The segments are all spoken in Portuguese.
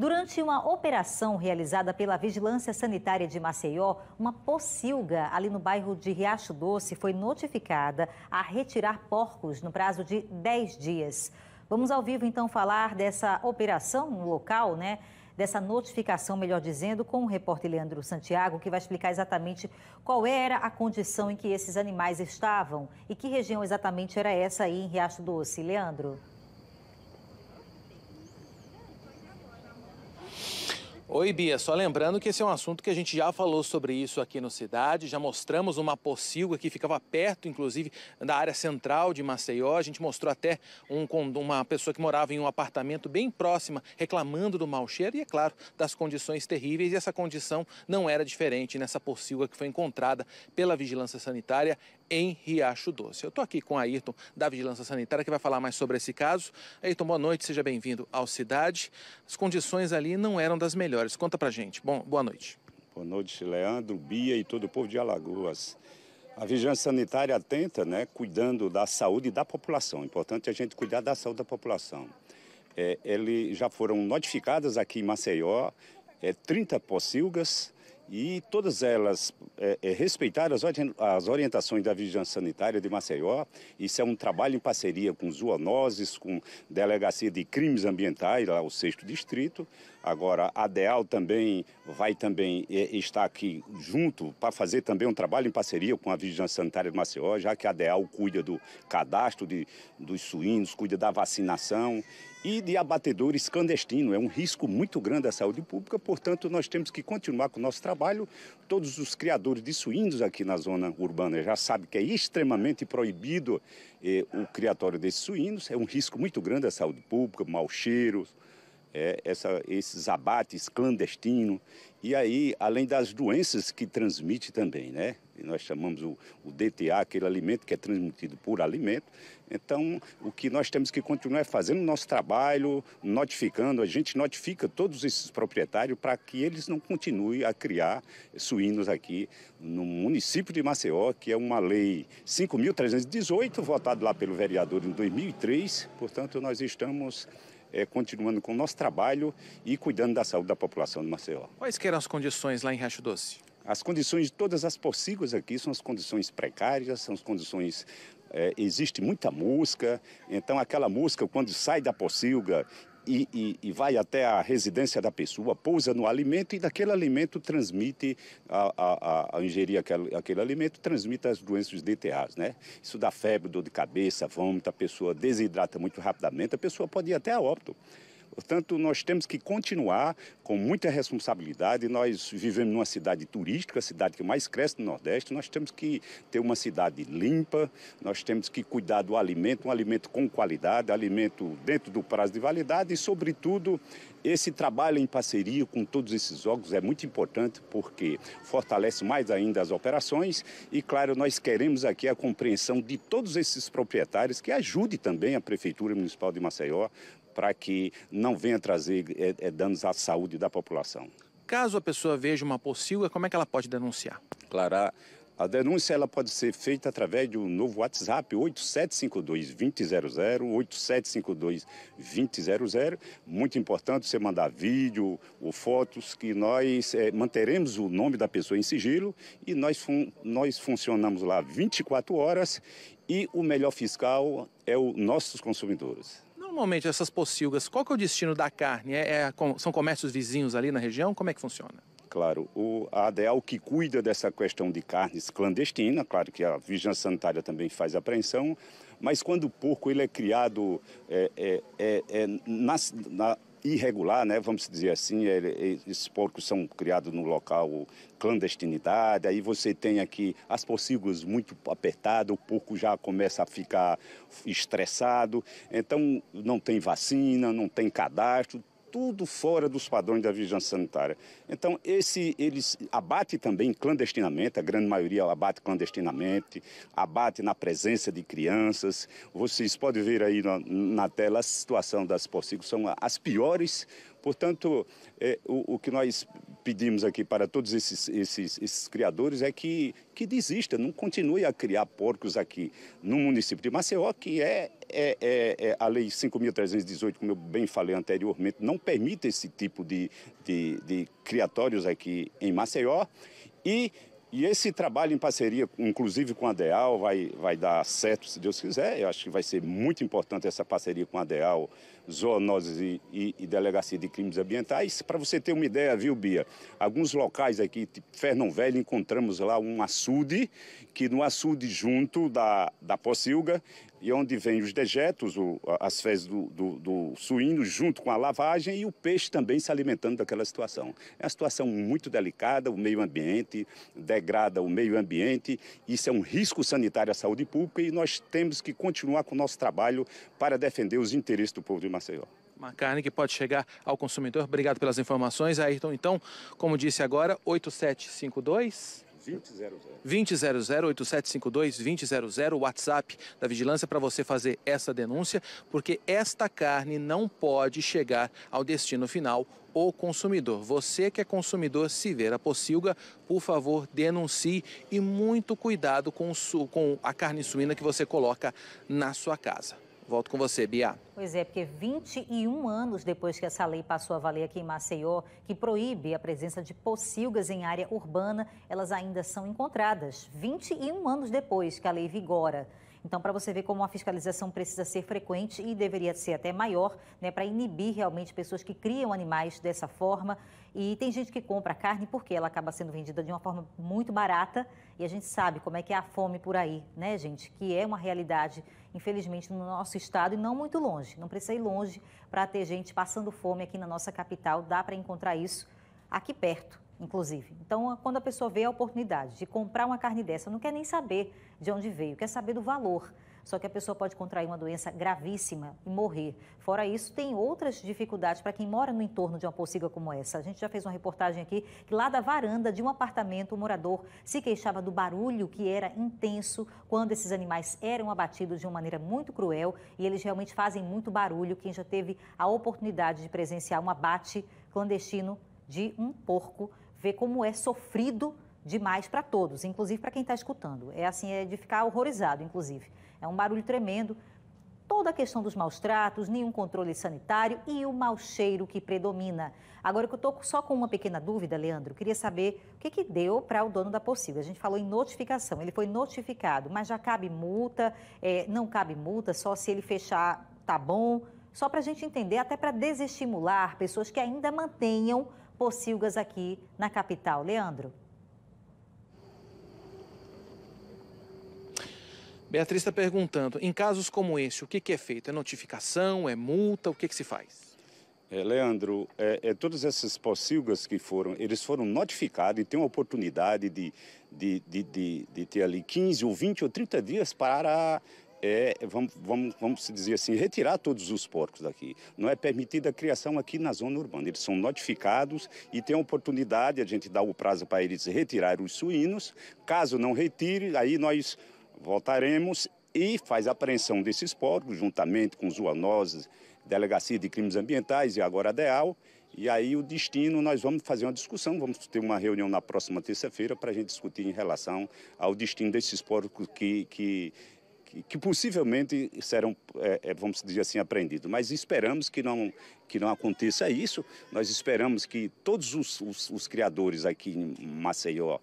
Durante uma operação realizada pela Vigilância Sanitária de Maceió, uma pocilga ali no bairro de Riacho Doce foi notificada a retirar porcos no prazo de 10 dias. Vamos ao vivo então falar dessa operação no local, né? Dessa notificação, melhor dizendo, com o repórter Leandro Santiago, que vai explicar exatamente qual era a condição em que esses animais estavam e que região exatamente era essa aí em Riacho Doce. Leandro. Oi, Bia. Só lembrando que esse é um assunto que a gente já falou sobre isso aqui no Cidade. Já mostramos uma pocilga que ficava perto, inclusive, da área central de Maceió. A gente mostrou até um, uma pessoa que morava em um apartamento bem próxima, reclamando do mau cheiro e, é claro, das condições terríveis. E essa condição não era diferente nessa pocilga que foi encontrada pela Vigilância Sanitária em Riacho Doce. Eu estou aqui com a Ayrton da Vigilância Sanitária, que vai falar mais sobre esse caso. Ayrton, boa noite, seja bem-vindo ao Cidade. As condições ali não eram das melhores. Conta pra gente. Bom, boa noite. Boa noite, Leandro, Bia e todo o povo de Alagoas. A vigilância sanitária atenta, né, cuidando da saúde da população. Importante a gente cuidar da saúde da população. É, ele já foram notificadas aqui em Maceió é, 30 pocilgas, e todas elas é, é, as, as, orientações da Vigilância Sanitária de Maceió. Isso é um trabalho em parceria com zoonoses, com Delegacia de Crimes Ambientais, lá o sexto distrito. Agora, a DEAL também vai também é, estar aqui junto para fazer também um trabalho em parceria com a Vigilância Sanitária de Maceió, já que a DEAL cuida do cadastro de, dos suínos, cuida da vacinação e de abatedores clandestinos. É um risco muito grande à saúde pública, portanto, nós temos que continuar com o nosso trabalho. Todos os criadores de suínos aqui na zona urbana já sabem que é extremamente proibido eh, o criatório desses suínos. É um risco muito grande à saúde pública, mau cheiro, é, essa, esses abates clandestinos. E aí, além das doenças que transmite também, né? nós chamamos o, o DTA, aquele alimento que é transmitido por alimento. Então, o que nós temos que continuar é fazendo o nosso trabalho, notificando, a gente notifica todos esses proprietários para que eles não continuem a criar suínos aqui no município de Maceió, que é uma lei 5.318, votada lá pelo vereador em 2003. Portanto, nós estamos é, continuando com o nosso trabalho e cuidando da saúde da população de Maceió. Quais que eram as condições lá em Riacho Doce? As condições de todas as porcíguas aqui são as condições precárias, são as condições é, existe muita música, então aquela música, quando sai da pocilga e, e, e, vai até a residência da pessoa, pousa no alimento e daquele alimento transmite, a, a, a, a ingerir aquele, aquele, alimento, transmite as doenças DTAs, né? Isso dá febre, dor de cabeça, vômito, a pessoa desidrata muito rapidamente, a pessoa pode ir até a óbito. Portanto, nós temos que continuar com muita responsabilidade. Nós vivemos numa cidade turística, a cidade que mais cresce no Nordeste. Nós temos que ter uma cidade limpa, nós temos que cuidar do alimento, um alimento com qualidade, alimento dentro do prazo de validade e, sobretudo, esse trabalho em parceria com todos esses órgãos é muito importante porque fortalece mais ainda as operações e, claro, nós queremos aqui a compreensão de todos esses proprietários que ajude também a Prefeitura Municipal de Maceió para que não venha trazer é, é, danos à saúde da população. Caso a pessoa veja uma pocilga, como é que ela pode denunciar? Clara, a denúncia ela pode ser feita através do novo WhatsApp 8752-2000, 8752-2000. Muito importante você mandar vídeo ou fotos, que nós é, manteremos o nome da pessoa em sigilo e nós, fun nós funcionamos lá 24 horas e o melhor fiscal é o nossos consumidores normalmente essas pocilgas, qual que é o destino da carne? É, é, são comércios vizinhos ali na região? Como é que funciona? Claro, o, a ADEAL que cuida dessa questão de carnes clandestina, claro que a Vigilância Sanitária também faz apreensão, mas quando o porco ele é criado é, é, é, é na, na, irregular, né? vamos dizer assim, é, é, esses porcos são criados no local clandestinidade, aí você tem aqui as pocilgas muito apertadas, o porco já começa a ficar estressado, então não tem vacina, não tem cadastro, tudo fora dos padrões da vigilância sanitária. Então, esse, eles abate também clandestinamente, a grande maioria abate clandestinamente, abate na presença de crianças. Vocês podem ver aí na, na tela a situação das porcigos, são as piores. Portanto, é, o, o que nós pedimos aqui para todos esses, esses, esses criadores é que, que desista, não continue a criar porcos aqui no município de Maceió, que é, é, é, é a Lei 5.318, como eu bem falei anteriormente, não permite esse tipo de, de, de criatórios aqui em Maceió. E e esse trabalho em parceria, inclusive com a DEAL, vai, vai dar certo, se Deus quiser. Eu acho que vai ser muito importante essa parceria com a DEAL, Zoonoses e, e, Delegacia de Crimes Ambientais. Para você ter uma ideia, viu, Bia? Alguns locais aqui, tipo Fernão Velho, encontramos lá um açude, que no açude junto da, da Pocilga, e onde vêm os dejetos, o, as fezes do, do, do, suíno, junto com a lavagem e o peixe também se alimentando daquela situação. É uma situação muito delicada, o meio ambiente degrada o meio ambiente, isso é um risco sanitário à saúde pública e nós temos que continuar com o nosso trabalho para defender os interesses do povo de Maceió. Uma carne que pode chegar ao consumidor. Obrigado pelas informações, Ayrton. Então, como disse agora, 8752 2000. 8752 2000, WhatsApp da vigilância para você fazer essa denúncia, porque esta carne não pode chegar ao destino final o consumidor. Você que é consumidor, se ver a pocilga, por favor, denuncie e muito cuidado com, com a carne suína que você coloca na sua casa. Volto com você, Bia. Pois é, porque 21 anos depois que essa lei passou a valer aqui em Maceió, que proíbe a presença de pocilgas em área urbana, elas ainda são encontradas. 21 anos depois que a lei vigora. Então, para você ver como a fiscalização precisa ser frequente e deveria ser até maior, né, para inibir realmente pessoas que criam animais dessa forma. E tem gente que compra carne porque ela acaba sendo vendida de uma forma muito barata e a gente sabe como é que é a fome por aí, né, gente? Que é uma realidade, infelizmente, no nosso estado e não muito longe. Não precisa ir longe para ter gente passando fome aqui na nossa capital, dá para encontrar isso aqui perto inclusive. Então, quando a pessoa vê a oportunidade de comprar uma carne dessa, não quer nem saber de onde veio, quer saber do valor. Só que a pessoa pode contrair uma doença gravíssima e morrer. Fora isso, tem outras dificuldades para quem mora no entorno de uma pocilga como essa. A gente já fez uma reportagem aqui que lá da varanda de um apartamento, o morador se queixava do barulho que era intenso quando esses animais eram abatidos de uma maneira muito cruel e eles realmente fazem muito barulho. Quem já teve a oportunidade de presenciar um abate clandestino de um porco ver como é sofrido demais para todos, inclusive para quem está escutando. É assim, é de ficar horrorizado, inclusive. É um barulho tremendo. Toda a questão dos maus tratos, nenhum controle sanitário e o mau cheiro que predomina. Agora que eu estou só com uma pequena dúvida, Leandro, queria saber o que, que deu para o dono da Possível. A gente falou em notificação, ele foi notificado, mas já cabe multa, é, não cabe multa, só se ele fechar tá bom. Só para a gente entender, até para desestimular pessoas que ainda mantenham Pocilgas aqui na capital. Leandro. Beatriz está perguntando, em casos como esse, o que, que, é feito? É notificação? É multa? O que, que se faz? É, Leandro, é, é, todos esses pocilgas que foram, eles foram notificados e têm uma oportunidade de, de, de, de, de ter ali 15 ou 20 ou 30 dias para é, vamos, vamos, vamos dizer assim, retirar todos os porcos daqui. Não é permitida a criação aqui na zona urbana. Eles são notificados e tem a oportunidade, a gente dá o prazo para eles retirar os suínos. Caso não retire, aí nós voltaremos e faz a apreensão desses porcos, juntamente com zoonoses, Delegacia de Crimes Ambientais e agora a DEAL. E aí o destino, nós vamos fazer uma discussão, vamos ter uma reunião na próxima terça-feira para a gente discutir em relação ao destino desses porcos que, que que, possivelmente serão, é, é, vamos dizer assim, apreendidos. Mas esperamos que não, que não aconteça isso. Nós esperamos que todos os, os, os criadores aqui em Maceió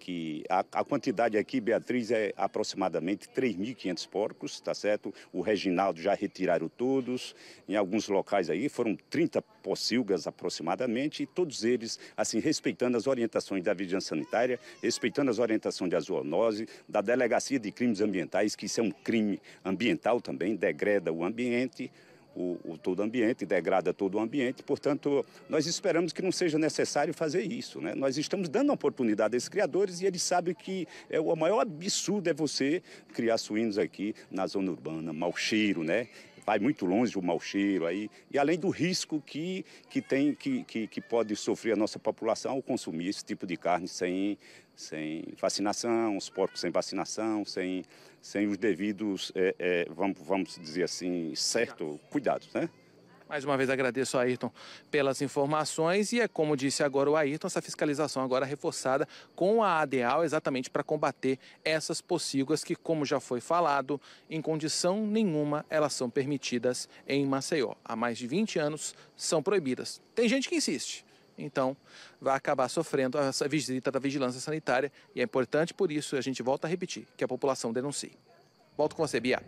que a, a quantidade aqui, Beatriz, é aproximadamente 3.500 porcos, tá certo? O Reginaldo já retiraram todos, em alguns locais aí foram 30 pocilgas aproximadamente, e todos eles, assim, respeitando as orientações da vigilância sanitária, respeitando as orientações da zoonose, da delegacia de crimes ambientais, que isso é um crime ambiental também, degreda o ambiente, o, o, todo o ambiente, degrada todo o ambiente. Portanto, nós esperamos que não seja necessário fazer isso. Né? Nós estamos dando oportunidade a esses criadores e eles sabem que é, o maior absurdo é você criar suínos aqui na zona urbana, mau cheiro, né? vai muito longe o mau cheiro aí, e além do risco que, que tem, que, que, que pode sofrer a nossa população ao consumir esse tipo de carne sem, sem vacinação, os porcos sem vacinação, sem, sem os devidos, é, é, vamos, vamos dizer assim, certo, cuidados, né? Mais uma vez agradeço a Ayrton pelas informações e é como disse agora o Ayrton, essa fiscalização agora reforçada com a ADEAL exatamente para combater essas pocilgas que, como já foi falado, em condição nenhuma elas são permitidas em Maceió. Há mais de 20 anos são proibidas. Tem gente que insiste. Então, vai acabar sofrendo essa visita da vigilância sanitária e é importante por isso a gente volta a repetir que a população denuncie. Volto com você, Bia.